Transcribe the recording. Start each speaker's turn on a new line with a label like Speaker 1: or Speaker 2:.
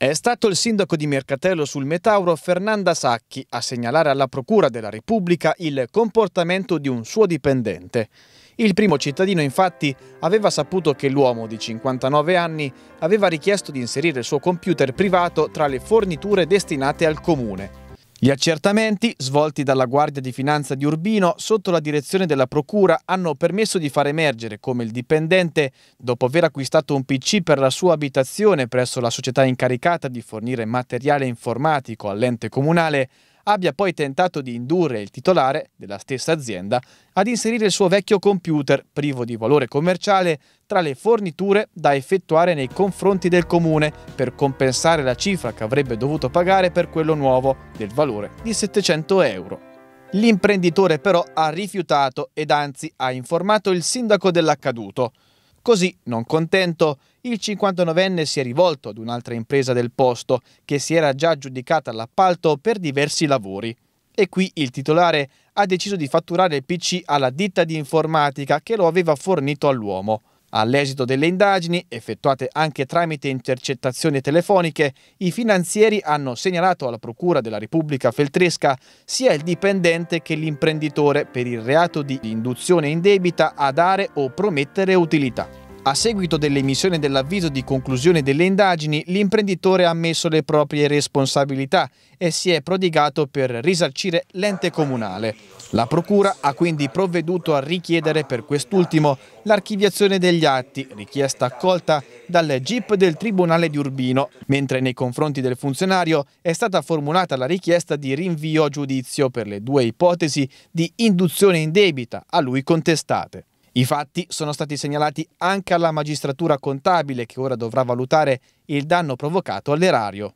Speaker 1: È stato il sindaco di Mercatello sul Metauro Fernanda Sacchi a segnalare alla Procura della Repubblica il comportamento di un suo dipendente. Il primo cittadino infatti aveva saputo che l'uomo di 59 anni aveva richiesto di inserire il suo computer privato tra le forniture destinate al comune gli accertamenti, svolti dalla Guardia di Finanza di Urbino sotto la direzione della Procura, hanno permesso di far emergere come il dipendente, dopo aver acquistato un PC per la sua abitazione presso la società incaricata di fornire materiale informatico all'ente comunale, abbia poi tentato di indurre il titolare della stessa azienda ad inserire il suo vecchio computer, privo di valore commerciale, tra le forniture da effettuare nei confronti del comune per compensare la cifra che avrebbe dovuto pagare per quello nuovo, del valore di 700 euro. L'imprenditore però ha rifiutato ed anzi ha informato il sindaco dell'accaduto. Così, non contento, il 59enne si è rivolto ad un'altra impresa del posto che si era già aggiudicata l'appalto per diversi lavori. E qui il titolare ha deciso di fatturare il PC alla ditta di informatica che lo aveva fornito all'uomo. All'esito delle indagini, effettuate anche tramite intercettazioni telefoniche, i finanzieri hanno segnalato alla Procura della Repubblica Feltresca sia il dipendente che l'imprenditore per il reato di induzione indebita a dare o promettere utilità. A seguito dell'emissione dell'avviso di conclusione delle indagini, l'imprenditore ha ammesso le proprie responsabilità e si è prodigato per risarcire l'ente comunale. La Procura ha quindi provveduto a richiedere per quest'ultimo l'archiviazione degli atti, richiesta accolta dal GIP del Tribunale di Urbino, mentre nei confronti del funzionario è stata formulata la richiesta di rinvio a giudizio per le due ipotesi di induzione indebita a lui contestate. I fatti sono stati segnalati anche alla magistratura contabile che ora dovrà valutare il danno provocato all'erario.